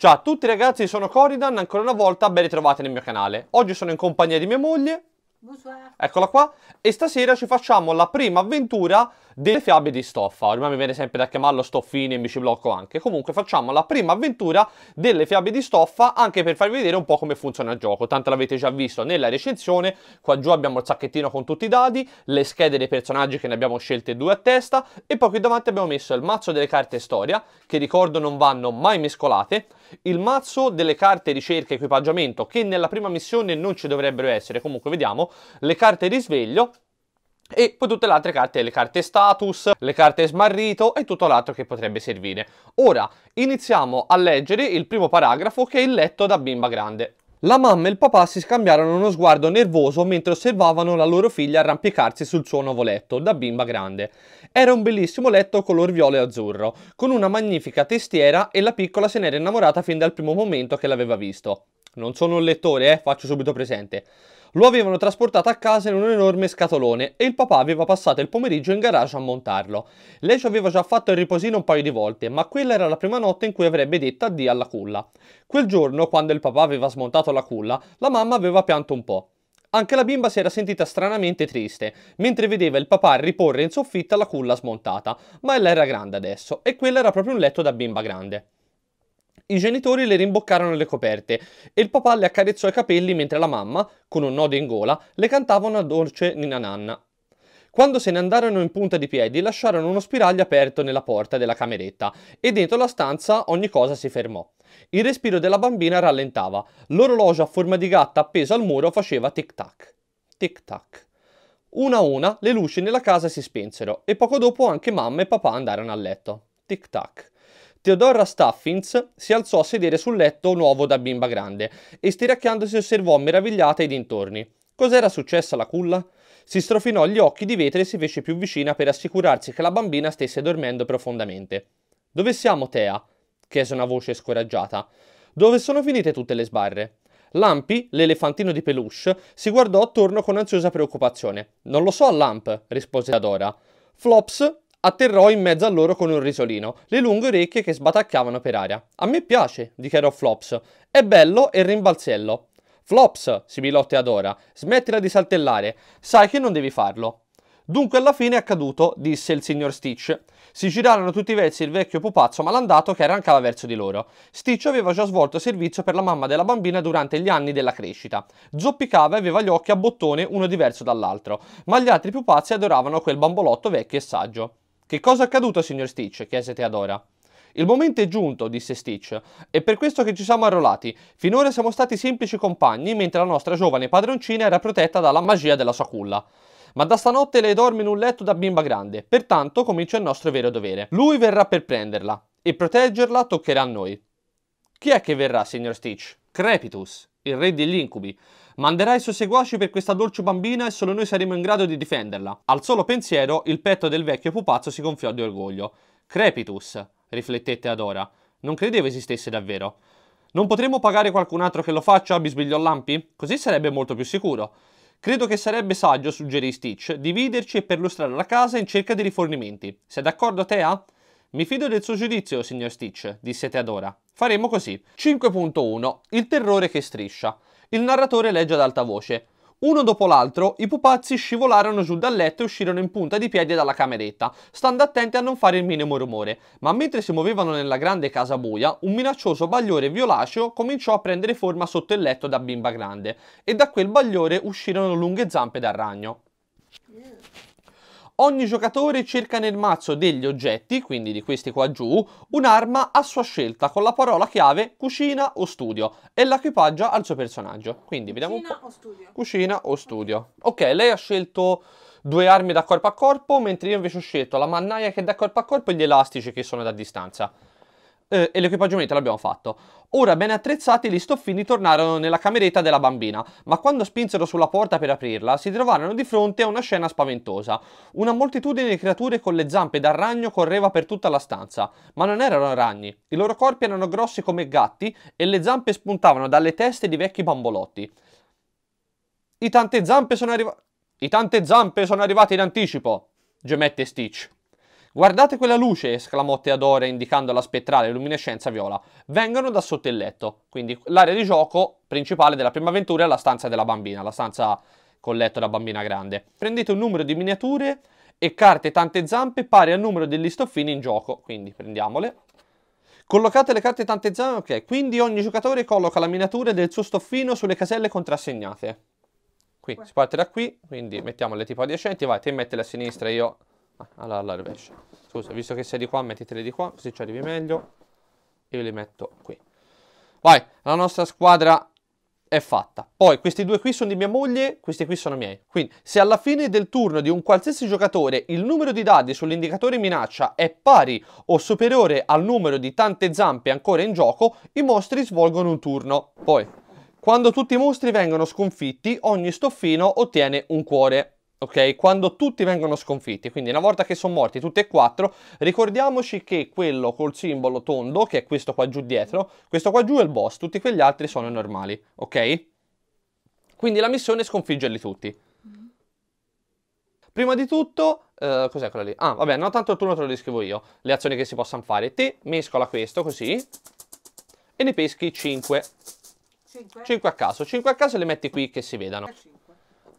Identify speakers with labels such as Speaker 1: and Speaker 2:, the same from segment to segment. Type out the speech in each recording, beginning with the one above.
Speaker 1: Ciao a tutti ragazzi, sono Coridan, ancora una volta ben ritrovati nel mio canale. Oggi sono in compagnia di mia moglie Eccola qua. E stasera ci facciamo la prima avventura delle fiabe di stoffa. Ormai mi viene sempre da chiamarlo stoffini e mi ci blocco anche. Comunque facciamo la prima avventura delle fiabe di stoffa anche per farvi vedere un po' come funziona il gioco. Tanto l'avete già visto nella recensione. Qua giù abbiamo il sacchettino con tutti i dadi, le schede dei personaggi che ne abbiamo scelte due a testa e poi qui davanti abbiamo messo il mazzo delle carte storia che ricordo non vanno mai mescolate, il mazzo delle carte ricerca e equipaggiamento che nella prima missione non ci dovrebbero essere, comunque vediamo le carte risveglio e poi tutte le altre carte, le carte status, le carte smarrito e tutto l'altro che potrebbe servire. Ora iniziamo a leggere il primo paragrafo che è il letto da bimba grande. La mamma e il papà si scambiarono uno sguardo nervoso mentre osservavano la loro figlia arrampicarsi sul suo nuovo letto, da bimba grande. Era un bellissimo letto color viola e azzurro, con una magnifica testiera e la piccola se n'era innamorata fin dal primo momento che l'aveva visto non sono un lettore, eh, faccio subito presente. Lo avevano trasportato a casa in un enorme scatolone e il papà aveva passato il pomeriggio in garage a montarlo. Lei ci aveva già fatto il riposino un paio di volte, ma quella era la prima notte in cui avrebbe detto addio alla culla. Quel giorno, quando il papà aveva smontato la culla, la mamma aveva pianto un po'. Anche la bimba si era sentita stranamente triste, mentre vedeva il papà riporre in soffitta la culla smontata, ma ella era grande adesso e quella era proprio un letto da bimba grande. I genitori le rimboccarono le coperte e il papà le accarezzò i capelli mentre la mamma, con un nodo in gola, le cantava una dolce nina nanna. Quando se ne andarono in punta di piedi, lasciarono uno spiraglio aperto nella porta della cameretta e dentro la stanza ogni cosa si fermò. Il respiro della bambina rallentava. L'orologio a forma di gatta appeso al muro faceva tic-tac, tic-tac. Una a una le luci nella casa si spensero e poco dopo anche mamma e papà andarono a letto. Tic-tac, Teodora Staffins si alzò a sedere sul letto nuovo da bimba grande e stiracchiandosi osservò meravigliata i dintorni. Cos'era successo alla culla? Si strofinò gli occhi di vetro e si fece più vicina per assicurarsi che la bambina stesse dormendo profondamente. Dove siamo, Tea? chiese una voce scoraggiata. Dove sono finite tutte le sbarre? Lampi, l'elefantino di peluche, si guardò attorno con ansiosa preoccupazione. Non lo so, Lamp, rispose Adora. Flops Atterrò in mezzo a loro con un risolino, le lunghe orecchie che sbatacchiavano per aria. A me piace, dichiarò Flops. È bello e rimbalzello. Flops, sibilò Teodora, smettila di saltellare, sai che non devi farlo. Dunque alla fine è accaduto, disse il signor Stitch. Si girarono tutti i versi il vecchio pupazzo malandato che arrancava verso di loro. Stitch aveva già svolto servizio per la mamma della bambina durante gli anni della crescita. Zoppicava e aveva gli occhi a bottone uno diverso dall'altro, ma gli altri pupazzi adoravano quel bambolotto vecchio e saggio. Che cosa è accaduto, signor Stitch? chiese Teodora. Il momento è giunto, disse Stitch, è per questo che ci siamo arruolati. Finora siamo stati semplici compagni, mentre la nostra giovane padroncina era protetta dalla magia della sua culla. Ma da stanotte lei dorme in un letto da bimba grande, pertanto comincia il nostro vero dovere. Lui verrà per prenderla, e proteggerla toccherà a noi. Chi è che verrà, signor Stitch? Crepitus il re degli incubi. Manderai i suoi seguaci per questa dolce bambina e solo noi saremo in grado di difenderla. Al solo pensiero, il petto del vecchio pupazzo si gonfiò di orgoglio. Crepitus, riflettette Adora. Non credevo esistesse davvero. Non potremmo pagare qualcun altro che lo faccia, bisbigliò Lampi? Così sarebbe molto più sicuro. Credo che sarebbe saggio, suggerì Stitch, dividerci e perlustrare la casa in cerca di rifornimenti. Sei d'accordo, Tea? Mi fido del suo giudizio, signor Stitch, disse Teodora. Faremo così. 5.1. Il terrore che striscia. Il narratore legge ad alta voce. Uno dopo l'altro, i pupazzi scivolarono giù dal letto e uscirono in punta di piedi dalla cameretta, stando attenti a non fare il minimo rumore, ma mentre si muovevano nella grande casa buia, un minaccioso bagliore violaceo cominciò a prendere forma sotto il letto da bimba grande, e da quel bagliore uscirono lunghe zampe da ragno. Ogni giocatore cerca nel mazzo degli oggetti, quindi di questi qua giù, un'arma a sua scelta con la parola chiave cucina o studio e l'equipaggia al suo personaggio. Quindi vediamo un po'. Studio. Cucina o studio. Ok, lei ha scelto due armi da corpo a corpo, mentre io invece ho scelto la mannaia che è da corpo a corpo e gli elastici che sono da distanza eh, e l'equipaggiamento l'abbiamo fatto. Ora, ben attrezzati, gli stoffini tornarono nella cameretta della bambina, ma quando spinsero sulla porta per aprirla, si trovarono di fronte a una scena spaventosa. Una moltitudine di creature con le zampe da ragno correva per tutta la stanza, ma non erano ragni. I loro corpi erano grossi come gatti e le zampe spuntavano dalle teste di vecchi bambolotti. I tante zampe sono arrivate... I tante zampe sono arrivate in anticipo, gemette Stitch. Guardate quella luce, esclamò Teodora indicando la spettrale luminescenza viola. Vengono da sotto il letto. Quindi l'area di gioco principale della prima avventura è la stanza della bambina, la stanza col letto da bambina grande. Prendete un numero di miniature e carte tante zampe pari al numero degli stoffini in gioco, quindi prendiamole. Collocate le carte tante zampe, ok, quindi ogni giocatore colloca la miniatura del suo stoffino sulle caselle contrassegnate. Qui, si parte da qui, quindi mettiamo le tipo adiacenti, vai, te mettele a sinistra, io Ah, alla, alla rovescia. Scusa, visto che sei di qua, mettitele di qua, così ci arrivi meglio. Io li metto qui. Vai, la nostra squadra è fatta. Poi questi due qui sono di mia moglie, questi qui sono miei. Quindi se alla fine del turno di un qualsiasi giocatore il numero di dadi sull'indicatore minaccia è pari o superiore al numero di tante zampe ancora in gioco, i mostri svolgono un turno. Poi, quando tutti i mostri vengono sconfitti, ogni stoffino ottiene un cuore ok? Quando tutti vengono sconfitti, quindi una volta che sono morti tutti e quattro, ricordiamoci che quello col simbolo tondo, che è questo qua giù dietro, questo qua giù è il boss, tutti quegli altri sono normali, ok? Quindi la missione è sconfiggerli tutti. Prima di tutto, eh, cos'è quella lì? Ah, vabbè, no, tanto il turno te lo descrivo io, le azioni che si possono fare. Ti mescola questo, così, e ne peschi 5. 5? a caso, 5 a caso e le metti qui che si vedano. 5. Eh,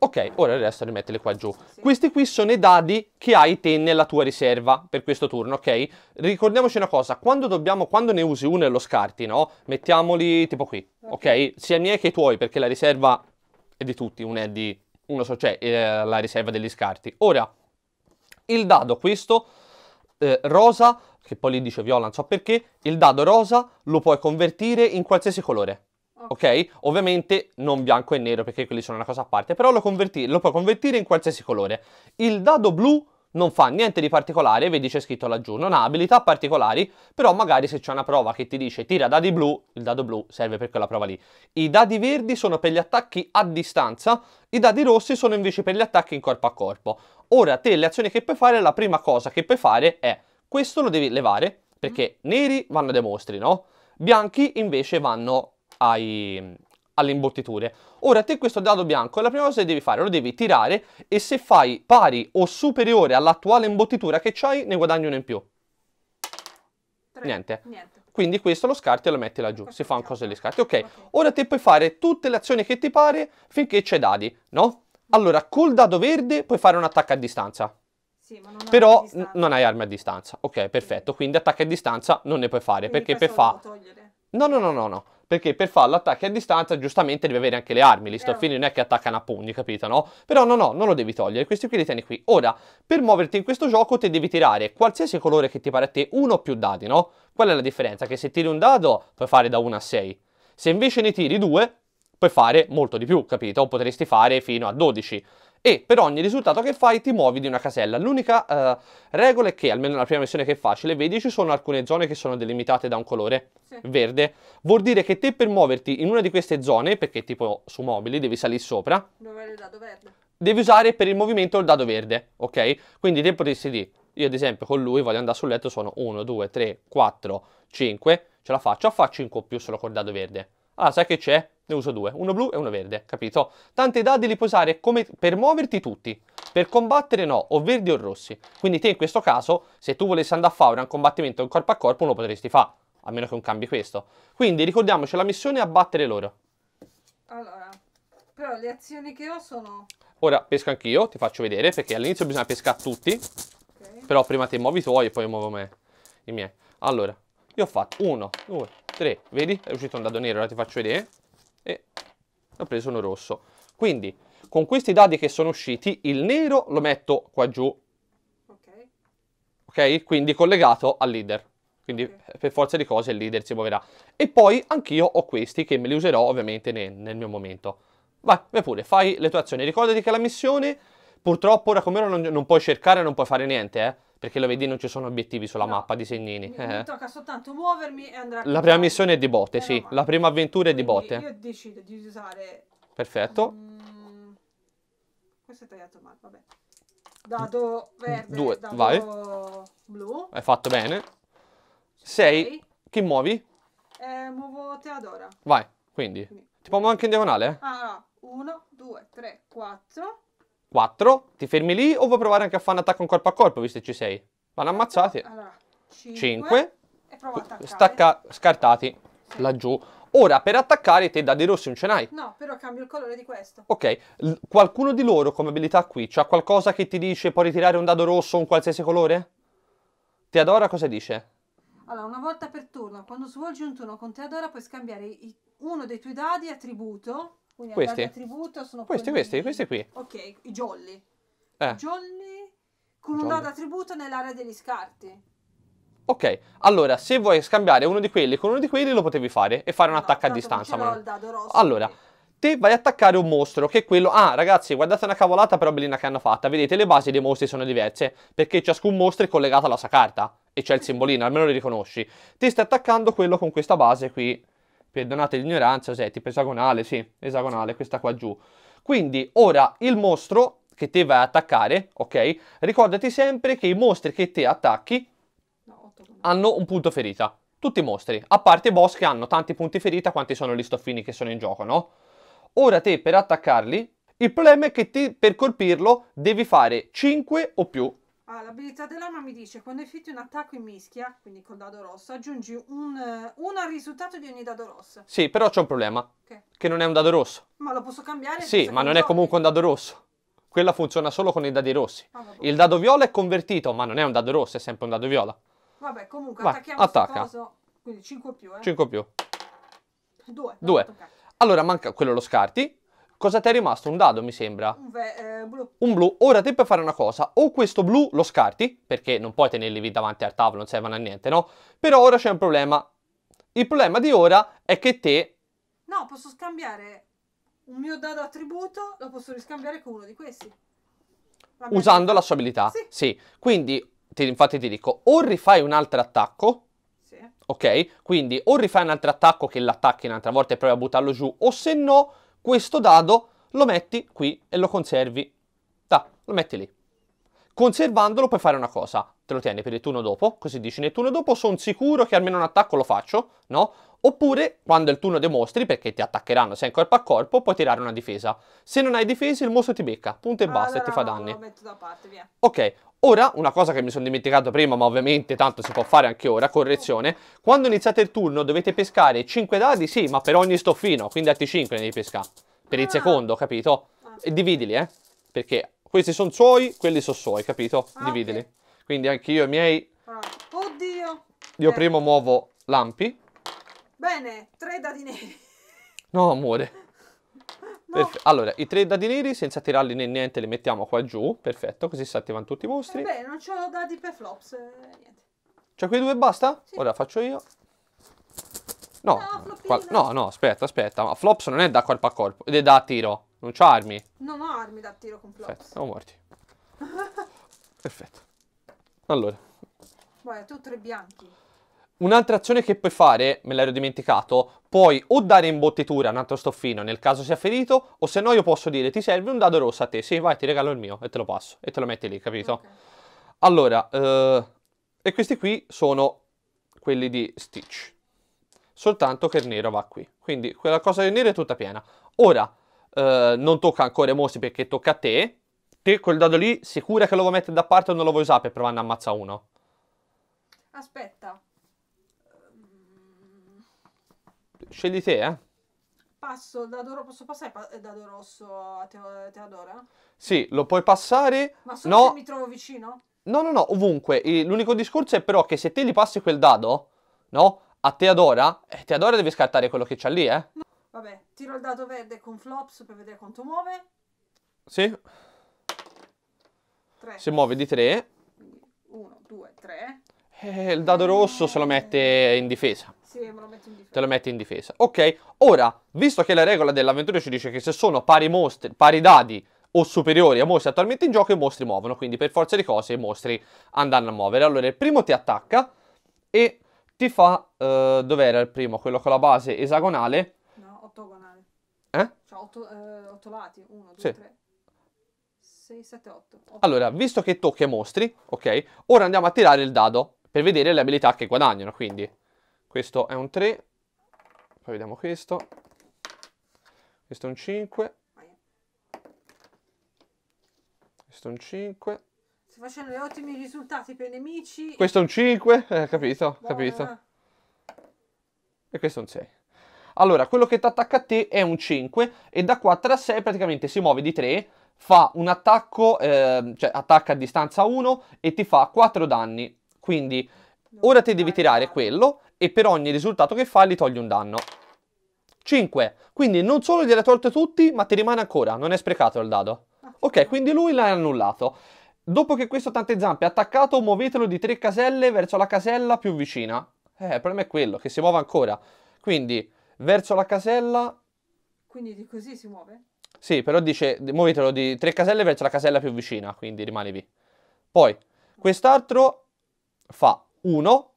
Speaker 1: Ok, ora il resto rimetterli qua giù. Questi qui sono i dadi che hai te nella tua riserva per questo turno, ok? Ricordiamoci una cosa, quando, dobbiamo, quando ne usi uno e lo scarti, no? Mettiamoli tipo qui, ok? Sia i miei che i tuoi, perché la riserva è di tutti, uno è di... Uno so, cioè, eh, la riserva degli scarti. Ora, il dado questo, eh, rosa, che poi lì dice viola, non so perché, il dado rosa lo puoi convertire in qualsiasi colore ok? Ovviamente non bianco e nero perché quelli sono una cosa a parte, però lo, lo puoi convertire in qualsiasi colore. Il dado blu non fa niente di particolare, vedi c'è scritto laggiù, non ha abilità particolari, però magari se c'è una prova che ti dice tira dadi blu, il dado blu serve per quella prova lì. I dadi verdi sono per gli attacchi a distanza, i dadi rossi sono invece per gli attacchi in corpo a corpo. Ora te le azioni che puoi fare, la prima cosa che puoi fare è questo lo devi levare, perché mm. neri vanno dei mostri, no? Bianchi invece vanno ai, alle imbottiture. Ora te questo dado bianco, la prima cosa che devi fare, lo devi tirare e se fai pari o superiore all'attuale imbottitura che c'hai, ne guadagni uno in più. Niente. Niente. Quindi questo lo scarti e lo metti laggiù, si fa un coso degli scarti. ok, ora te puoi fare tutte le azioni che ti pare finché c'è dadi, no? Allora, col dado verde puoi fare un attacco a distanza. Sì, ma non Però non hai armi a distanza. Ok, perfetto. Quindi attacco a distanza non ne puoi fare. Quindi perché per fa... No, no, no, no, no perché per fare l'attacco a distanza giustamente devi avere anche le armi, gli stoffini non è che attaccano a pugni, capito, no? Però no, no, non lo devi togliere, questi qui li tieni qui. Ora, per muoverti in questo gioco ti devi tirare qualsiasi colore che ti pare a te, uno o più dadi, no? Qual è la differenza? Che se tiri un dado puoi fare da 1 a 6, se invece ne tiri due puoi fare molto di più, capito? Potresti fare fino a 12 e per ogni risultato che fai ti muovi di una casella. L'unica eh, regola è che, almeno nella prima missione che è facile, vedi ci sono alcune zone che sono delimitate da un colore sì. verde. Vuol dire che te per muoverti in una di queste zone, perché tipo su mobili devi salire sopra,
Speaker 2: il dado verde.
Speaker 1: devi usare per il movimento il dado verde, ok? Quindi te potresti dire, io ad esempio con lui voglio andare sul letto, sono 1, 2, 3, 4, 5, ce la faccio a farci in più solo col dado verde. Ah, sai che c'è? ne uso due, uno blu e uno verde, capito? Tante dadi li puoi usare come per muoverti tutti, per combattere no, o verdi o rossi. Quindi te in questo caso, se tu volessi andare a fare un combattimento corpo a corpo, non lo potresti fare, a meno che non cambi questo. Quindi ricordiamoci, la missione è abbattere loro.
Speaker 2: Allora, però le azioni che ho sono...
Speaker 1: Ora pesco anch'io, ti faccio vedere, perché all'inizio bisogna pescare tutti. Okay. Però prima ti muovi i tuoi e poi muovo me, i miei. Allora, io ho fatto uno, due, tre, vedi? È uscito un dado nero, ora ti faccio vedere ho preso uno rosso. Quindi con questi dadi che sono usciti, il nero lo metto qua giù, ok? okay? Quindi collegato al leader. Quindi okay. Eh, per forza di cose il leader si muoverà. E poi anch'io ho questi che me li userò ovviamente nel, nel mio momento. Vai, vai pure, fai le tue azioni. Ricordati che la missione Purtroppo ora come ora non, non puoi cercare, non puoi fare niente, eh. Perché lo vedi, non ci sono obiettivi sulla no, mappa di segnini. Mi, eh. mi
Speaker 2: tocca soltanto muovermi e andare a La prima
Speaker 1: missione è di botte, eh, sì. No, la prima avventura è di botte. Io
Speaker 2: decido di usare...
Speaker 1: Perfetto. Mm,
Speaker 2: questo è tagliato male, vabbè. Dado verde, Due, dado vai. blu.
Speaker 1: Hai fatto bene. Sei. Okay. Chi muovi?
Speaker 2: Eh, muovo Teodora.
Speaker 1: Vai, quindi. quindi. Ti muovo anche in diagonale? Eh?
Speaker 2: Ah, 1, 2, 3, 4...
Speaker 1: 4. Ti fermi lì o vuoi provare anche a fare un attacco in corpo a corpo, visto che ci sei? Vanno ammazzati. Allora,
Speaker 2: 5. E provo a attaccare. Stacca
Speaker 1: scartati sì. laggiù. Ora, per attaccare te da dei rossi non ce n'hai.
Speaker 2: No, però cambio il colore di questo.
Speaker 1: Ok, L qualcuno di loro come abilità qui c'ha qualcosa che ti dice puoi ritirare un dado rosso o un qualsiasi colore? Teodora cosa dice?
Speaker 2: Allora, una volta per turno, quando svolgi un turno con Teodora puoi scambiare uno dei tuoi dadi attributo quindi questi? attributo sono questi, questi, questi qui. Ok, i jolly. Eh. Jolly con jolly. un dato attributo nell'area degli scarti.
Speaker 1: Ok, allora se vuoi scambiare uno di quelli con uno di quelli lo potevi fare e fare esatto, un no, attacco a distanza. Ma... Il
Speaker 2: dado rosso, allora,
Speaker 1: te vai ad attaccare un mostro che è quello... Ah ragazzi guardate una cavolata però bellina che hanno fatta, vedete le basi dei mostri sono diverse perché ciascun mostro è collegato alla sua carta e c'è il simbolino, almeno lo riconosci. Ti stai attaccando quello con questa base qui perdonate l'ignoranza, tipo esagonale, sì, esagonale, questa qua giù. Quindi ora il mostro che te vai a attaccare, ok? Ricordati sempre che i mostri che te attacchi hanno un punto ferita. Tutti i mostri, a parte i boss che hanno tanti punti ferita quanti sono gli stoffini che sono in gioco, no? Ora te per attaccarli, il problema è che te, per colpirlo devi fare 5 o più
Speaker 2: Ah, l'abilità dell'arma mi dice quando effetti un attacco in mischia, quindi col dado rosso, aggiungi un, uno al risultato di ogni dado
Speaker 1: rosso. Sì, però c'è un problema. Okay. Che non è un dado rosso.
Speaker 2: Ma lo posso cambiare? Sì,
Speaker 1: ma non è comunque un dado rosso. Quella funziona solo con i dadi rossi. Ah, il dado viola è convertito, ma non è un dado rosso, è sempre un dado viola.
Speaker 2: Vabbè, comunque Vai, attacchiamo attacca. Coso, quindi 5 più, eh. 5 più. 2.
Speaker 1: 2. Allora manca quello lo scarti Cosa ti è rimasto? Un dado, mi sembra.
Speaker 2: Un, eh, blu.
Speaker 1: Un blu. Ora te puoi fare una cosa. O questo blu lo scarti, perché non puoi tenerli lì davanti al tavolo, non servono a niente, no? Però ora c'è un problema. Il problema di ora è che te...
Speaker 2: No, posso scambiare un mio dado attributo, lo posso riscambiare con uno di questi. La Usando la sua abilità. Sì.
Speaker 1: sì. Quindi, ti, infatti ti dico, o rifai un altro attacco, ok? Quindi o rifai un altro attacco che l'attacchi un'altra volta e provi a buttarlo giù, o se no questo dado lo metti qui e lo conservi. Da, lo metti lì. Conservandolo puoi fare una cosa, te lo tieni per il turno dopo, così dici nel turno dopo sono sicuro che almeno un attacco lo faccio, no? Oppure, quando è il turno dei mostri, perché ti attaccheranno se hai corpo a corpo, puoi tirare una difesa. Se non hai difesa, il mostro ti becca, punto e ah, basta, allora, e ti fa danni. Lo metto
Speaker 2: da parte, via.
Speaker 1: Ok, Ora, una cosa che mi sono dimenticato prima, ma ovviamente tanto si può fare anche ora, correzione. Quando iniziate il turno dovete pescare 5 dadi, sì, ma per ogni stoffino, quindi altri 5 ne devi pescare. Per il ah. secondo, capito? Ah. E dividili, eh? Perché questi sono suoi, quelli sono suoi, capito? Dividili. Quindi anche io i miei...
Speaker 2: Oddio! Io eh. prima
Speaker 1: muovo lampi.
Speaker 2: Bene, tre dadi neri.
Speaker 1: No, amore. No. Allora, i tre dadi neri senza tirarli né niente li mettiamo qua giù. Perfetto, così si attivano tutti i mostri. Eh
Speaker 2: beh, non ho dadi per flops, eh,
Speaker 1: quei due e basta? Sì. Ora faccio io. No, no, no, aspetta, aspetta. Ma flops non è da corpo a corpo, è da tiro. Non c'ha armi.
Speaker 2: Non ho armi da tiro con flops. Perfetto,
Speaker 1: siamo morti. Perfetto. Allora.
Speaker 2: Guarda, tu tre bianchi.
Speaker 1: Un'altra azione che puoi fare, me l'ero dimenticato, puoi o dare imbottitura a un altro stoffino nel caso sia ferito, o se no io posso dire ti serve un dado rosso a te, sì vai ti regalo il mio e te lo passo, e te lo metti lì, capito? Okay. Allora, eh, e questi qui sono quelli di Stitch, soltanto che il nero va qui, quindi quella cosa del nero è tutta piena. Ora, eh, non tocca ancora i mostri perché tocca a te, te quel dado lì sicura che lo vuoi mettere da parte o non lo vuoi usare per provare a ammazzare uno?
Speaker 2: Aspetta.
Speaker 1: Scegli te, eh.
Speaker 2: Passo da Doro, posso passare pa- da Dorosso a Teo- Teodora?
Speaker 1: Sì, lo puoi passare. Ma solo no. se mi
Speaker 2: trovo vicino?
Speaker 1: No, no, no, ovunque. l'unico discorso è però che se te gli passi quel dado, no? A Teodora, eh, Teodora deve scartare quello che c'ha lì, eh.
Speaker 2: No. Vabbè, tiro il dado verde con flops per vedere quanto muove. Sì. 3.
Speaker 1: Si muove di 3.
Speaker 2: 1, 2,
Speaker 1: 3. il dado rosso se lo mette in difesa. Sì, me lo metto in difesa. Te lo metti in difesa. Ok, ora, visto che la regola dell'avventura ci dice che se sono pari, mostri, pari dadi o superiori a mostri attualmente in gioco, i mostri muovono. Quindi per forza di cose i mostri andranno a muovere. Allora, il primo ti attacca e ti fa... Uh, dov'era il primo? Quello con la base esagonale?
Speaker 2: No, ottagonale. Eh? Cioè, otto, uh, otto lati. Uno, due, sì. tre. 6, 7, 8, Allora,
Speaker 1: visto che tocca i mostri, ok, ora andiamo a tirare il dado per vedere le abilità che guadagnano, quindi questo è un 3, poi vediamo questo, questo è un 5, questo è un 5. Stai
Speaker 2: facendo ottimi risultati per i nemici. Questo
Speaker 1: è un 5, eh, capito, Buona. capito. E questo è un 6. Allora, quello che ti attacca a te è un 5 e da 4 a 6 praticamente si muove di 3, fa un attacco, eh, cioè attacca a distanza 1 e ti fa 4 danni. Quindi Ora ti devi tirare quello e per ogni risultato che fa gli togli un danno. 5. Quindi non solo gliel'ha tolto tutti, ma ti rimane ancora, non è sprecato il dado. Ah. Ok, quindi lui l'ha annullato. Dopo che questo tante zampe è attaccato, muovetelo di tre caselle verso la casella più vicina. Eh, il problema è quello, che si muove ancora. Quindi, verso la casella...
Speaker 2: Quindi di così si muove?
Speaker 1: Sì, però dice, muovetelo di tre caselle verso la casella più vicina, quindi rimane lì. Poi, quest'altro fa uno,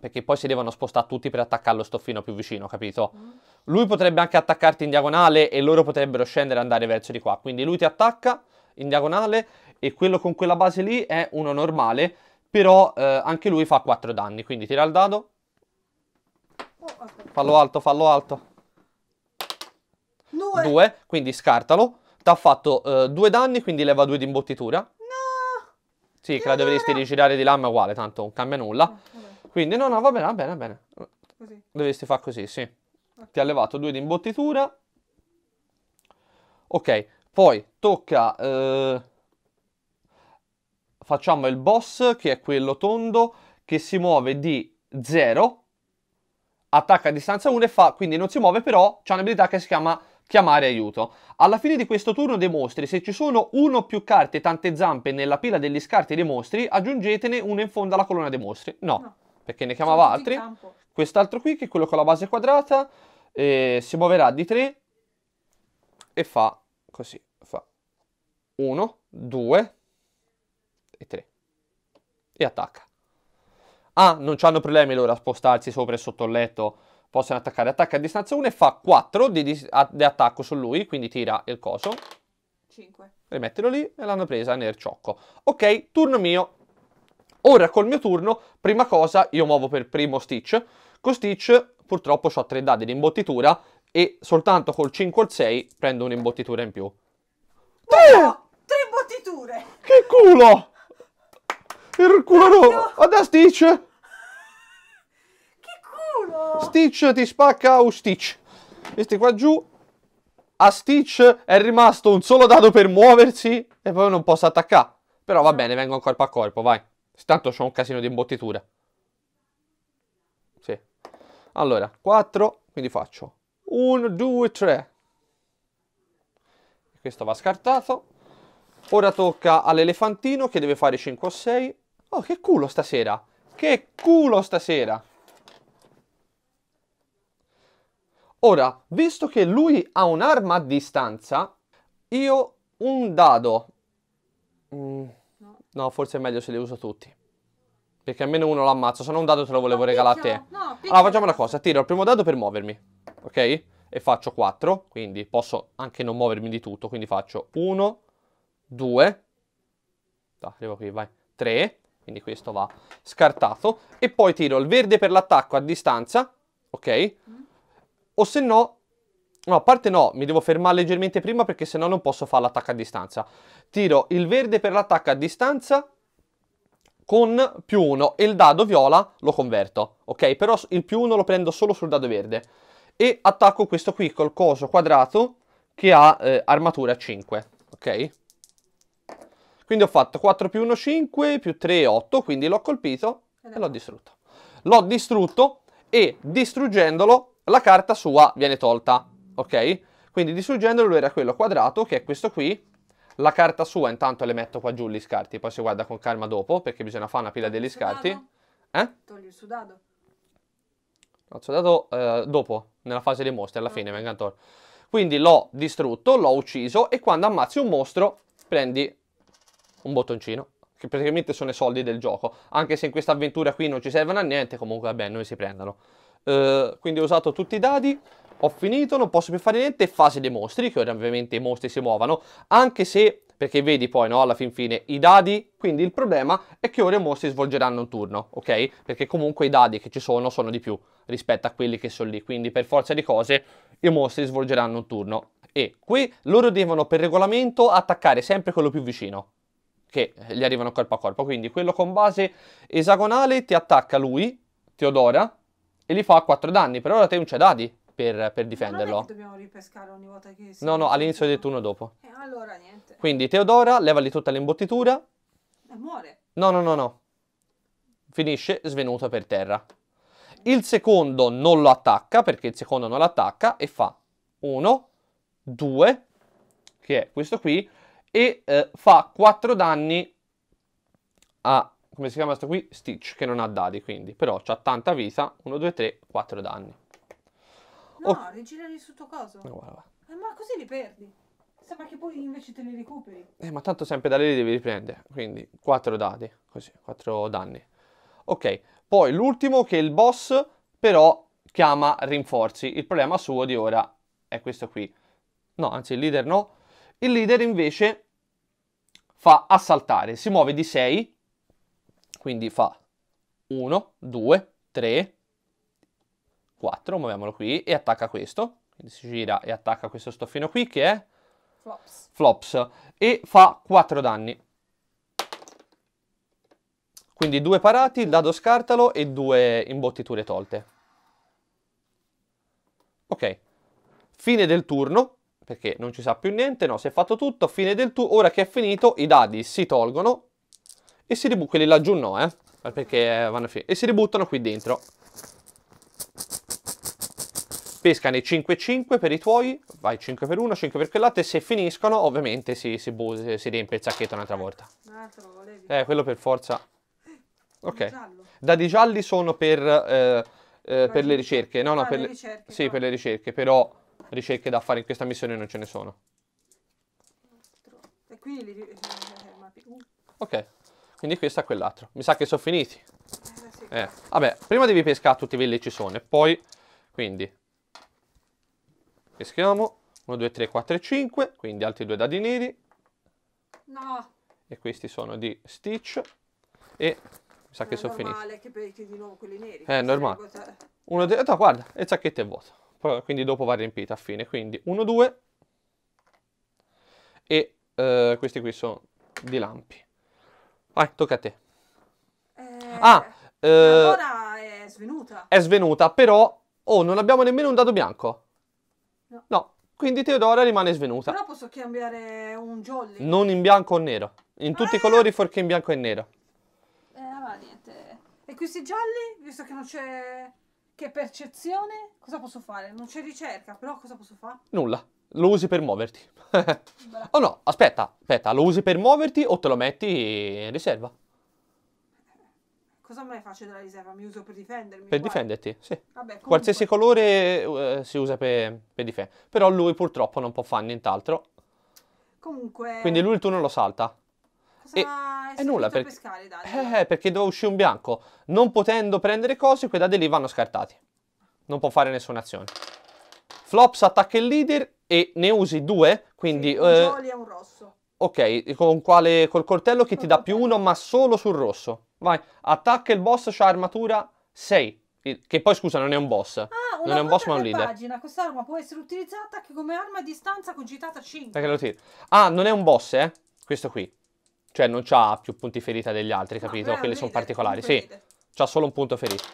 Speaker 1: perché poi si devono spostare tutti per attaccare lo stoffino più vicino, capito? Mm. Lui potrebbe anche attaccarti in diagonale e loro potrebbero scendere e andare verso di qua. Quindi lui ti attacca in diagonale e quello con quella base lì è uno normale, però eh, anche lui fa 4 danni. Quindi tira il dado. Fallo alto, fallo alto. 2. Quindi scartalo. Ti ha fatto 2 eh, danni, quindi leva 2 di imbottitura. Sì, che la dovresti rigirare di là, ma uguale, tanto non cambia nulla. Ah, quindi, no, no, va bene, va bene, va bene. Così. Dovresti far così, sì. Ti ha levato due di imbottitura. Ok, poi tocca... Eh, facciamo il boss, che è quello tondo, che si muove di 0, attacca a distanza 1 e fa... Quindi non si muove, però c'è un'abilità che si chiama chiamare aiuto. Alla fine di questo turno dei mostri, se ci sono uno o più carte tante zampe nella pila degli scarti dei mostri, aggiungetene uno in fondo alla colonna dei mostri. No, no. perché ne chiamava altri. Quest'altro qui, che è quello con la base quadrata, eh, si muoverà di 3 e fa così. Fa 1, 2 e 3. E attacca. Ah, non hanno problemi loro a spostarsi sopra e sotto il letto possono attaccare. Attacca a distanza 1 e fa 4 di, di, di attacco su lui, quindi tira il coso. 5. Rimettilo lì e l'hanno presa nel ciocco. Ok, turno mio. Ora col mio turno, prima cosa, io muovo per primo Stitch. Con Stitch purtroppo ho 3 dadi di imbottitura e soltanto col 5 o il 6 prendo un'imbottitura in più. 3! No,
Speaker 2: imbottiture!
Speaker 1: Che culo! Il culo! No. Guarda Stitch! Stitch ti spacca un Stitch. Questi qua giù. A Stitch è rimasto un solo dado per muoversi e poi non posso attaccare. Però va bene, vengo corpo a corpo, vai. Tanto c'ho un casino di imbottitura. Sì. Allora, 4, quindi faccio 1, 2, 3. Questo va scartato. Ora tocca all'elefantino che deve fare 5 o 6. Oh, che culo stasera! Che culo stasera! Ora, visto che lui ha un'arma a distanza, io un dado... Mm, no, forse è meglio se li uso tutti. Perché almeno uno lo ammazzo, se no un dado te lo volevo no, regalare a te. No, allora facciamo una cosa, tiro il primo dado per muovermi, ok? E faccio 4, quindi posso anche non muovermi di tutto, quindi faccio 1, 2, da, arrivo qui, vai, 3, quindi questo va scartato, e poi tiro il verde per l'attacco a distanza, ok? Mm o se no No, a parte no, mi devo fermare leggermente prima perché sennò non posso fare l'attacco a distanza. Tiro il verde per l'attacco a distanza con più 1 e il dado viola lo converto, ok? Però il più 1 lo prendo solo sul dado verde e attacco questo qui col coso quadrato che ha eh, armatura 5, ok? Quindi ho fatto 4 più 1, 5, più 3, 8, quindi l'ho colpito e l'ho distrutto. L'ho distrutto e distruggendolo la carta sua viene tolta, ok? Quindi distruggendolo era quello quadrato, che è questo qui, la carta sua intanto le metto qua giù gli scarti, poi si guarda con calma dopo, perché bisogna fare una pila degli scarti. Eh?
Speaker 2: Togli il sudato.
Speaker 1: L'ho sudato eh, dopo, nella fase dei mostri, alla ah. fine, venga intorno. Quindi l'ho distrutto, l'ho ucciso e quando ammazzi un mostro prendi un bottoncino, che praticamente sono i soldi del gioco. Anche se in questa avventura qui non ci servono a niente, comunque vabbè, noi si prendono. Eh, quindi ho usato tutti i dadi ho finito, non posso più fare niente, fase dei mostri, che ora ovviamente i mostri si muovono, anche se, perché vedi poi, no, alla fin fine, i dadi, quindi il problema è che ora i mostri svolgeranno un turno, ok? Perché comunque i dadi che ci sono sono di più rispetto a quelli che sono lì, quindi per forza di cose i mostri svolgeranno un turno. E qui loro devono per regolamento attaccare sempre quello più vicino, che gli arrivano corpo a corpo, quindi quello con base esagonale ti attacca lui, Teodora, e gli fa 4 danni. Per ora te non c'è dadi per, per difenderlo. Non
Speaker 2: dobbiamo ripescare ogni volta che si No, no,
Speaker 1: all'inizio hai detto uno dopo. Eh,
Speaker 2: allora niente.
Speaker 1: Quindi Teodora, levali tutta l'imbottitura. E muore. No, no, no, no. Finisce svenuto per terra. Il secondo non lo attacca perché il secondo non lo attacca e fa 1, 2, che è questo qui, e eh, fa 4 danni a come si chiama questo qui? Stitch, che non ha dadi quindi, però ha tanta vita, 1, 2, 3, 4 danni.
Speaker 2: No, oh. rigirali su tuo coso. No, guarda, guarda. Eh, ma così li perdi. Sembra che poi invece te li recuperi.
Speaker 1: Eh, ma tanto sempre da lì li devi riprendere, quindi 4 dadi, così, 4 danni. Ok, poi l'ultimo che è il boss però chiama rinforzi. Il problema suo di ora è questo qui. No, anzi il leader no. Il leader invece fa assaltare, si muove di 6 quindi fa 1, 2, 3, 4, muoviamolo qui e attacca questo, quindi si gira e attacca questo stoffino qui che è flops, flops e fa 4 danni. Quindi due parati, il dado scartalo e due imbottiture tolte. Ok, fine del turno, perché non ci sa più niente, no, si è fatto tutto, fine del turno, ora che è finito i dadi si tolgono e si ributtano, quelli laggiù no, eh, eh perché vanno a finire, e si ributtano qui dentro. Pescane 5-5 per i tuoi, vai 5 per uno, 5 per quell'altro e se finiscono ovviamente si, si, si riempie il sacchetto un'altra eh, volta. Un altro, Eh, quello per forza. Eh, ok. Dadi gialli sono per, eh, eh, per le ricerche, no, no, per le ricerche. Sì, per le ricerche, però ricerche da fare in questa missione non ce ne sono.
Speaker 2: E quindi li... Uh.
Speaker 1: Ok quindi questo è quell'altro. Mi sa che sono finiti. Eh, eh vabbè, prima devi pescare tutti i velli ci sono e poi, quindi, peschiamo 1, 2, 3, 4 e 5, quindi altri due dadi neri. No. E questi sono di Stitch e mi sa che eh, sono finiti. È normale
Speaker 2: che becchi di nuovo quelli neri. Eh, normale.
Speaker 1: Uno, due, no, guarda, il sacchetto è vuoto. Poi, quindi dopo va riempito a fine, quindi 1, 2 e eh, questi qui sono di lampi. Vai, ah, tocca a te. Eh, ah, eh, allora
Speaker 2: è svenuta. È
Speaker 1: svenuta, però... Oh, non abbiamo nemmeno un dado bianco. No. no. Quindi Teodora rimane svenuta. Però
Speaker 2: posso cambiare un jolly.
Speaker 1: Non in bianco o nero. In tutti eh. i ah! colori fuorché in bianco e nero.
Speaker 2: Eh, ah, va niente. E questi gialli, visto che non c'è... Che percezione? Cosa posso fare? Non c'è ricerca, però cosa posso fare?
Speaker 1: Nulla. Lo usi per muoverti. oh no, aspetta, aspetta, lo usi per muoverti o te lo metti in riserva?
Speaker 2: Cosa me faccio della riserva? Mi uso per difendermi? Per guarda.
Speaker 1: difenderti, sì. Vabbè, Qualsiasi colore eh, si usa per, per difendere. Però lui purtroppo non può fare nient'altro. Comunque... Quindi lui il turno lo salta. Cosa e... È nulla perché... Pescare, eh, perché doveva uscire un bianco. Non potendo prendere cose, quei dadi lì vanno scartati. Non può fare nessuna azione. Flops attacca il leader e ne usi due, quindi... Sì, un eh... jolly
Speaker 2: e un rosso.
Speaker 1: Ok, con quale, col coltello che col ti dà più uno, ma solo sul rosso. Vai, attacca il boss, c'ha armatura 6. Che poi, scusa, non è un boss. Ah, non è un boss, ma un leader. Pagina,
Speaker 2: quest'arma può essere utilizzata anche come arma a distanza cogitata 5.
Speaker 1: lo Ah, non è un boss, eh? Questo qui. Cioè, non ha più punti ferita degli altri, capito? No, Quelle sono particolari. Sì, C'ha solo un punto ferita.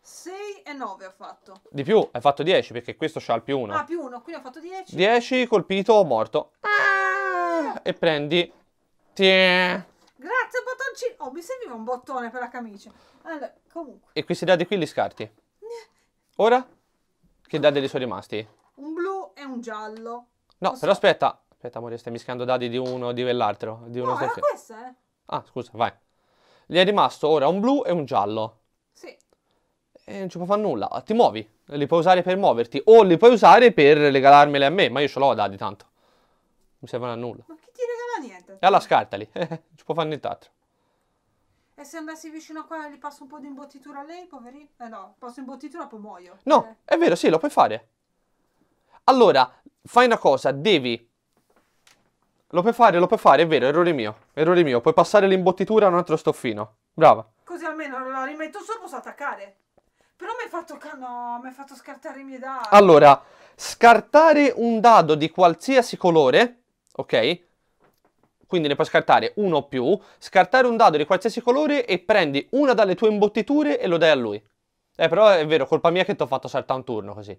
Speaker 2: Sì e 9 ho fatto.
Speaker 1: Di più, hai fatto 10 perché questo c'ha il più 1. Ah,
Speaker 2: più 1, quindi ho fatto 10.
Speaker 1: 10 colpito, morto.
Speaker 2: Ah,
Speaker 1: e prendi. Tiè.
Speaker 2: Grazie, bottoncino. Oh, mi serviva un bottone per la camicia. Allora, comunque.
Speaker 1: E questi dadi qui li scarti. Ora? Che dadi li sono rimasti?
Speaker 2: Un blu e un giallo.
Speaker 1: No, Posso... però aspetta. Aspetta, amore, stai mischiando dadi di uno di quell'altro. Di uno no, era questo, eh. Ah, scusa, vai. Gli è rimasto ora un blu e un giallo. Sì e non ci puoi fare nulla. Ti muovi, li puoi usare per muoverti o li puoi usare per regalarmeli a me, ma io ce l'ho da di tanto. Non servono a nulla. Ma chi
Speaker 2: ti regala niente?
Speaker 1: E alla scartali, lì, non ci può fare nient'altro.
Speaker 2: E se andassi vicino a qua gli passo un po' di imbottitura a lei, poverino? Eh no, passo imbottitura poi muoio.
Speaker 1: No, eh. è vero, sì, lo puoi fare. Allora, fai una cosa, devi... Lo puoi fare, lo puoi fare, è vero, errore mio. Errore mio, puoi passare l'imbottitura a un altro stoffino. Brava.
Speaker 2: Così almeno la rimetto solo, posso attaccare. Però mi hai fatto, no, fatto scartare i miei dadi.
Speaker 1: Allora, scartare un dado di qualsiasi colore, ok? Quindi ne puoi scartare uno o più, scartare un dado di qualsiasi colore e prendi una dalle tue imbottiture e lo dai a lui. Eh, però è vero, colpa mia che ti ho fatto saltare un turno così.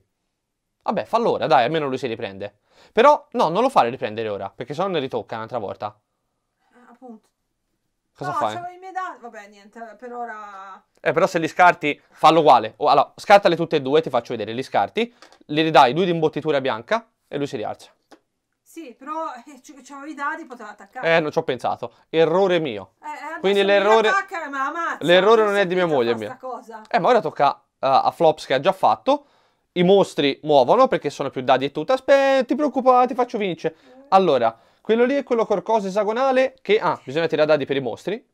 Speaker 1: Vabbè, fallo ora, dai, almeno lui si riprende. Però, no, non lo fare riprendere ora, perché se no ne ritocca un'altra volta. Eh, appunto. Cosa no, fai? c'avevi
Speaker 2: i miei dati. Vabbè, niente, per ora.
Speaker 1: Eh, però se li scarti, fallo uguale. allora, scartale tutte e due, ti faccio vedere. Li scarti, li ridai due di imbottitura bianca e lui si rialza.
Speaker 2: Sì, però eh, c'avevo i dadi, poteva attaccare.
Speaker 1: Eh, non ci ho pensato. Errore mio. Eh, eh Quindi l'errore.
Speaker 2: ma l'errore non, non è di
Speaker 1: mia moglie. Mia. Cosa. Eh, ma ora tocca uh, a Flops che ha già fatto. I mostri muovono perché sono più dadi e tutto. Aspetta, ti preoccupare, ti faccio vincere. Allora, quello lì è quello col coso esagonale che... Ah, bisogna tirare dadi per i mostri.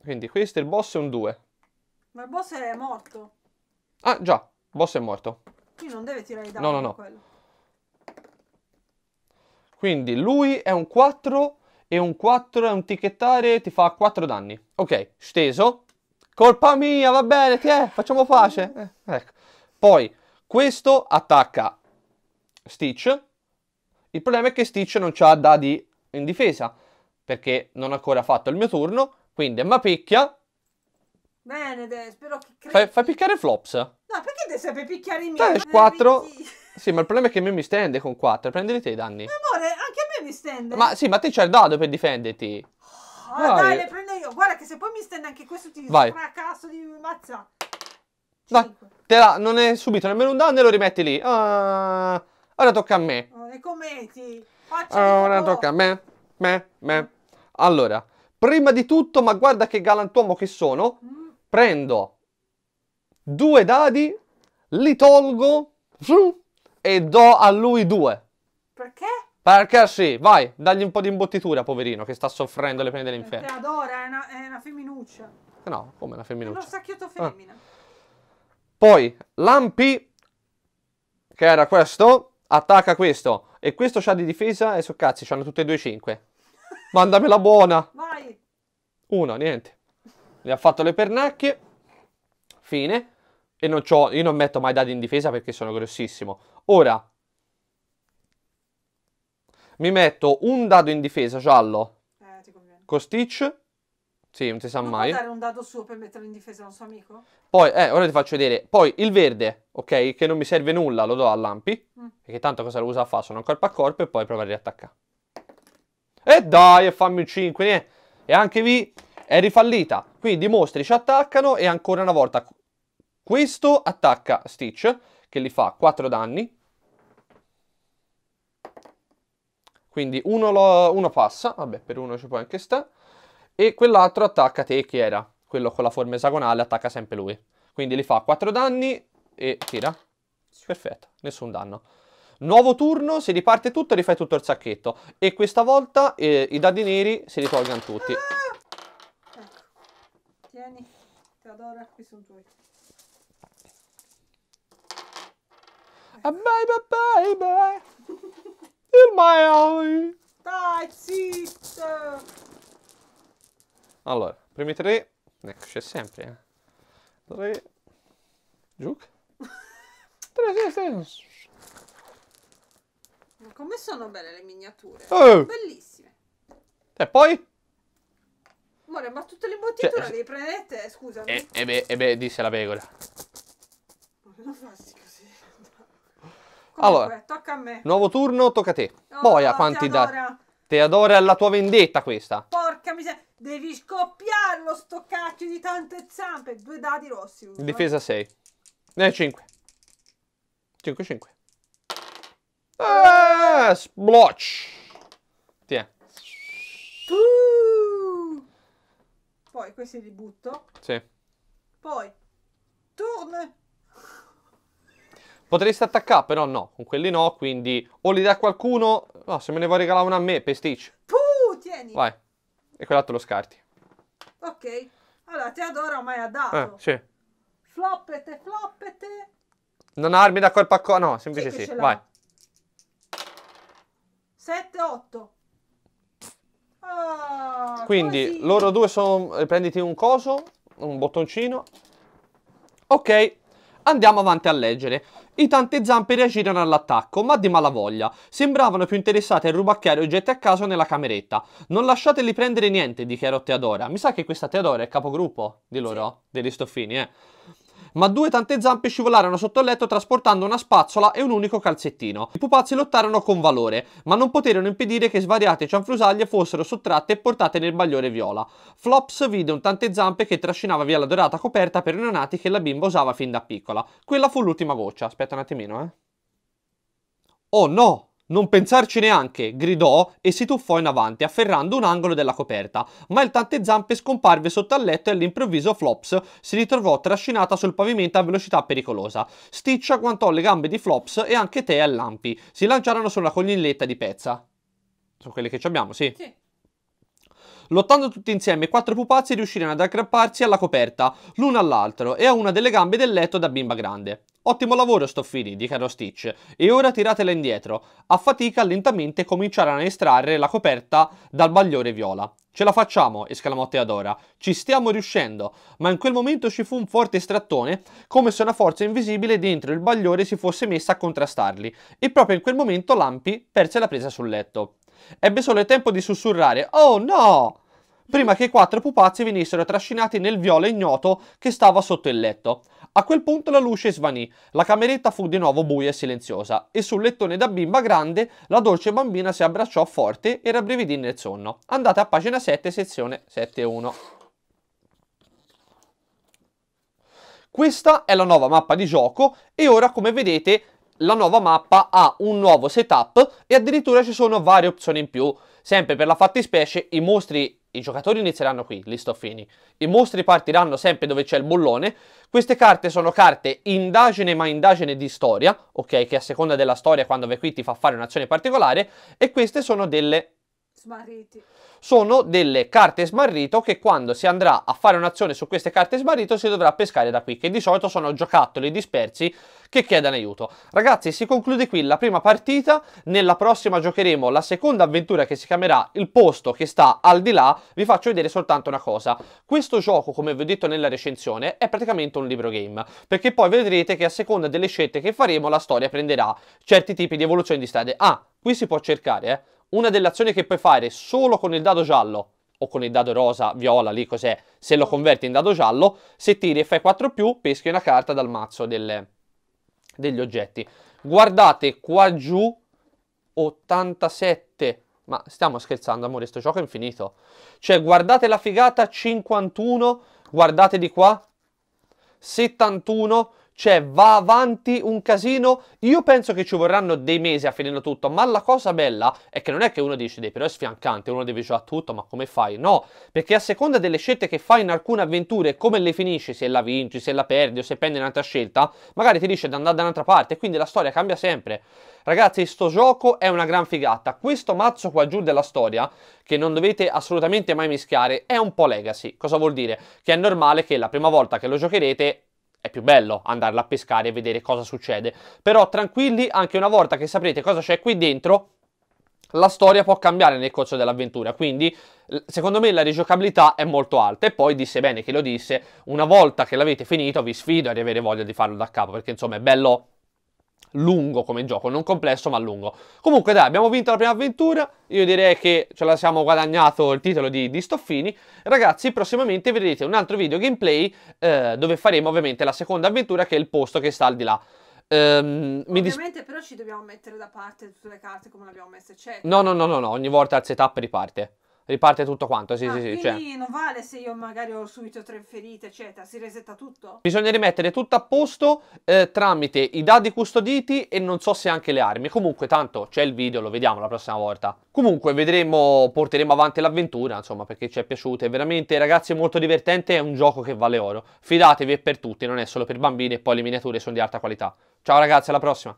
Speaker 1: Quindi questo è il boss è un 2.
Speaker 2: Ma il boss è morto.
Speaker 1: Ah, già. Il boss è morto.
Speaker 2: Qui non deve tirare i dadi. No, no, no. Quello.
Speaker 1: Quindi lui è un 4 e un 4 è un ticchettare ti fa 4 danni. Ok, steso. Colpa mia, va bene, ti è, facciamo pace. Eh, ecco. Poi, questo attacca Stitch il problema è che Stitch non c'ha dadi in difesa, perché non ho ancora fatto il mio turno, quindi ma picchia.
Speaker 2: Bene, De, spero
Speaker 1: che... Fai, fai, picchiare Flops. No,
Speaker 2: perché devi sempre picchiare i miei?
Speaker 1: 4... Cioè, eh, sì, ma il problema è che a me mi stende con 4. Prendili te i danni. Ma
Speaker 2: amore, anche a me mi stende. Ma sì, ma
Speaker 1: te c'è il dado per difenderti. Oh, dai, le
Speaker 2: prendo io. Guarda che se poi mi stende anche questo ti Vai. fracasso di mazza.
Speaker 1: Dai, te la, non è subito nemmeno un danno e lo rimetti lì. Ah, ora tocca a me
Speaker 2: sono dei commenti. Faccia ah, Ora
Speaker 1: tocca a me, me, me. Allora, prima di tutto, ma guarda che galantuomo che sono, mm. prendo due dadi, li tolgo e do a lui due. Perché? Perché sì, vai, dagli un po' di imbottitura, poverino, che sta soffrendo le pene dell'inferno. Te
Speaker 2: adora, è una, è una femminuccia.
Speaker 1: No, come una femminuccia? È uno sacchiotto ah. femmina. Ah. Poi, Lampi, che era questo, attacca questo e questo c'ha di difesa e so cazzi, c'hanno tutte e due 5. Mandamela buona. Vai. Una, niente. Le ha fatto le pernacchie. Fine. E non io non metto mai dadi in difesa perché sono grossissimo. Ora mi metto un dado in difesa giallo eh, con Stitch sì, non si sa non mai. Può dare
Speaker 2: un dado suo per mettere in difesa un suo amico?
Speaker 1: Poi, eh, ora ti faccio vedere. Poi il verde, ok, che non mi serve nulla, lo do all'ampi. Mm. Perché tanto cosa lo usa a fare? Sono corpo a corpo e poi prova a riattaccare. E dai, fammi un 5, niente. E anche vi è rifallita. Quindi i mostri ci attaccano e ancora una volta questo attacca Stitch, che gli fa 4 danni. Quindi uno, lo, uno passa, vabbè per uno ci può anche stare e quell'altro attacca te chi era, quello con la forma esagonale attacca sempre lui. Quindi li fa 4 danni e tira. Perfetto, nessun danno. Nuovo turno, si riparte tutto e rifai tutto il sacchetto. E questa volta eh, i dadi neri si ritolgano tutti. Ah!
Speaker 2: Ecco. Tieni, Teodora, qui sono tuoi. Ah, baby, baby! In my eye! Dai, zitto!
Speaker 1: Allora, primi tre, ecco, c'è sempre, eh. Tre, giù. tre, sì, sì.
Speaker 2: Ma come sono belle le miniature? Oh. Bellissime. E poi? Amore, ma tutte le cioè, bottiglie cioè, le devi prendere te, eh, scusami.
Speaker 1: E, eh, e, eh beh, e beh, disse la pecora. non farsi così. Comunque, allora, tocca a me. Nuovo turno, tocca a te. Oh, a quanti Teodora. da... Teodora è la tua vendetta questa.
Speaker 2: Porca miseria. Devi scoppiarlo sto cacchio di tante zampe. Due dadi rossi. Uso. Difesa
Speaker 1: 6. Eh, 5. 5, 5. Ah, splotch. Tiè. Uh.
Speaker 2: Poi questi li butto. Sì. Poi. Turn.
Speaker 1: Potresti attaccare, però no. Con quelli no, quindi... O li dà qualcuno... No, se me ne vuoi regalare uno a me, per
Speaker 2: Puh, tieni. Vai
Speaker 1: e quell'altro lo scarti.
Speaker 2: Ok, allora Teodora ormai ha dato. Eh, sì. Floppete, floppete.
Speaker 1: Non armi da colpa a co... No, semplice sì, sì. vai.
Speaker 2: 7, 8.
Speaker 1: Ah, Quindi così. loro due sono... Eh, prenditi un coso, un bottoncino. Ok, Andiamo avanti a leggere. I tante zampe reagirono all'attacco, ma di malavoglia. Sembravano più interessati a rubacchiare oggetti a caso nella cameretta. Non lasciateli prendere niente, dichiarò Teodora. Mi sa che questa Teodora è capogruppo di loro, sì. degli stoffini, eh ma due tante zampe scivolarono sotto il letto trasportando una spazzola e un unico calzettino. I pupazzi lottarono con valore, ma non poterono impedire che svariate cianfrusaglie fossero sottratte e portate nel bagliore viola. Flops vide un tante zampe che trascinava via la dorata coperta per i neonati che la bimba usava fin da piccola. Quella fu l'ultima goccia. Aspetta un attimino, eh. Oh no! Non pensarci neanche, gridò e si tuffò in avanti, afferrando un angolo della coperta, ma il tante zampe scomparve sotto al letto e all'improvviso Flops si ritrovò trascinata sul pavimento a velocità pericolosa. Stitch agguantò le gambe di Flops e anche te e Lampi. Si lanciarono sulla coglielletta di pezza. Sono quelle che ci abbiamo, sì? Sì. Lottando tutti insieme, quattro pupazzi riuscirono ad aggrapparsi alla coperta, l'uno all'altro e a una delle gambe del letto da bimba grande. Ottimo lavoro Stoffini, dichiarò Stitch, e ora tiratela indietro. A fatica lentamente cominciarono a estrarre la coperta dal bagliore viola. Ce la facciamo, esclamò Teodora. Ci stiamo riuscendo. Ma in quel momento ci fu un forte strattone, come se una forza invisibile dentro il bagliore si fosse messa a contrastarli, e proprio in quel momento Lampi perse la presa sul letto. Ebbe solo il tempo di sussurrare Oh no! prima che i quattro pupazzi venissero trascinati nel viola ignoto che stava sotto il letto. A quel punto la luce svanì, la cameretta fu di nuovo buia e silenziosa, e sul lettone da bimba grande la dolce bambina si abbracciò forte e rabbrividì nel sonno. Andate a pagina 7, sezione 7.1. Questa è la nuova mappa di gioco e ora come vedete la nuova mappa ha un nuovo setup e addirittura ci sono varie opzioni in più. Sempre per la fattispecie i mostri, i giocatori inizieranno qui, li stoffini, i mostri partiranno sempre dove c'è il bullone, queste carte sono carte indagine ma indagine di storia, ok, che a seconda della storia quando vai qui ti fa fare un'azione particolare, e queste sono delle
Speaker 2: Smarriti.
Speaker 1: Sono delle carte smarrito che quando si andrà a fare un'azione su queste carte smarrito si dovrà pescare da qui, che di solito sono giocattoli dispersi che chiedono aiuto. Ragazzi, si conclude qui la prima partita, nella prossima giocheremo la seconda avventura che si chiamerà Il posto che sta al di là. Vi faccio vedere soltanto una cosa. Questo gioco, come vi ho detto nella recensione, è praticamente un libro game, perché poi vedrete che a seconda delle scelte che faremo la storia prenderà certi tipi di evoluzione di strade. Ah, qui si può cercare, eh una delle azioni che puoi fare solo con il dado giallo o con il dado rosa, viola, lì cos'è, se lo converti in dado giallo, se tiri e fai 4 più, peschi una carta dal mazzo delle, degli oggetti. Guardate qua giù, 87, ma stiamo scherzando amore, sto gioco è infinito. Cioè guardate la figata, 51, guardate di qua, 71, cioè va avanti un casino. Io penso che ci vorranno dei mesi a finire tutto, ma la cosa bella è che non è che uno dice, però è sfiancante, uno deve giocare tutto, ma come fai? No, perché a seconda delle scelte che fai in alcune avventure, come le finisci, se la vinci, se la perdi o se prendi un'altra scelta, magari ti dice di andare da un'altra parte, e quindi la storia cambia sempre. Ragazzi, sto gioco è una gran figata. Questo mazzo qua giù della storia, che non dovete assolutamente mai mischiare, è un po' legacy. Cosa vuol dire? Che è normale che la prima volta che lo giocherete è più bello andarla a pescare e vedere cosa succede. Però tranquilli, anche una volta che saprete cosa c'è qui dentro, la storia può cambiare nel corso dell'avventura, quindi secondo me la rigiocabilità è molto alta e poi disse bene che lo disse, una volta che l'avete finito vi sfido a riavere voglia di farlo da capo, perché insomma è bello lungo come gioco, non complesso ma lungo. Comunque dai, abbiamo vinto la prima avventura, io direi che ce la siamo guadagnato il titolo di, di Stoffini. Ragazzi, prossimamente vedrete un altro video gameplay eh, dove faremo ovviamente la seconda avventura che è il posto che sta al di là. Um, Ovviamente
Speaker 2: però ci dobbiamo mettere da parte tutte le carte come le abbiamo messe, eccetera. No,
Speaker 1: no, no, no, no, ogni volta il setup riparte. Riparte tutto quanto, sì, ah, sì, sì. Quindi
Speaker 2: cioè... non vale se io magari ho subito tre ferite, eccetera, si
Speaker 1: resetta tutto? Bisogna rimettere tutto a posto eh, tramite i dadi custoditi e non so se anche le armi. Comunque, tanto c'è il video, lo vediamo la prossima volta. Comunque, vedremo, porteremo avanti l'avventura, insomma, perché ci è piaciuta. È veramente, ragazzi, molto divertente, è un gioco che vale oro. Fidatevi, è per tutti, non è solo per bambini e poi le miniature sono di alta qualità. Ciao ragazzi, alla prossima!